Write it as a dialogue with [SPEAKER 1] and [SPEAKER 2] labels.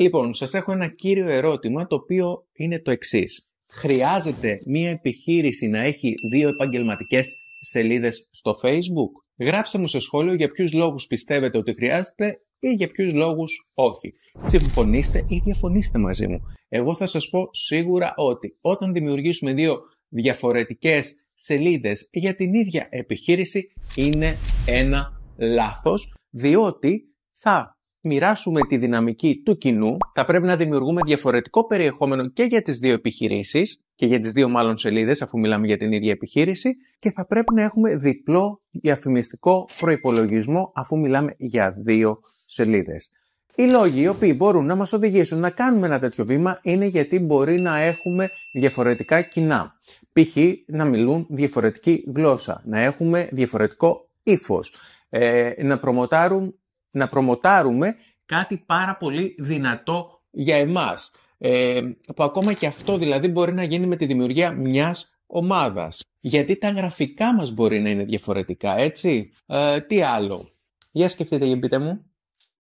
[SPEAKER 1] Λοιπόν, σας έχω ένα κύριο ερώτημα το οποίο είναι το εξής. Χρειάζεται μια επιχείρηση να έχει δύο επαγγελματικές σελίδες στο Facebook. Γράψτε μου σε σχόλιο για ποιους λόγους πιστεύετε ότι χρειάζεται ή για ποιους λόγους όχι. Συμφωνήστε ή διαφωνήστε μαζί μου. Εγώ θα σας πω σίγουρα ότι όταν δημιουργήσουμε δύο διαφορετικές σελίδες για την ίδια επιχείρηση είναι ένα λάθος διότι θα μοιράσουμε τη δυναμική του κοινού, θα πρέπει να δημιουργούμε διαφορετικό περιεχόμενο και για τις δύο επιχειρήσεις και για τις δύο μάλλον σελίδες αφού μιλάμε για την ίδια επιχείρηση και θα πρέπει να έχουμε διπλό διαφημιστικό προϋπολογισμό αφού μιλάμε για δύο σελίδες. Οι λόγοι οι οποίοι μπορούν να μας οδηγήσουν να κάνουμε ένα τέτοιο βήμα είναι γιατί μπορεί να έχουμε διαφορετικά κοινά. Π.χ. να μιλούν διαφορετική γλώσσα, να έχουμε διαφορετικό ύφος, ε, να προμοτάρουν να προμοτάρουμε κάτι πάρα πολύ δυνατό για εμάς. Ε, που ακόμα και αυτό δηλαδή μπορεί να γίνει με τη δημιουργία μιας ομάδας. Γιατί τα γραφικά μας μπορεί να είναι διαφορετικά, έτσι. Ε, τι άλλο. Για σκεφτείτε και πείτε μου.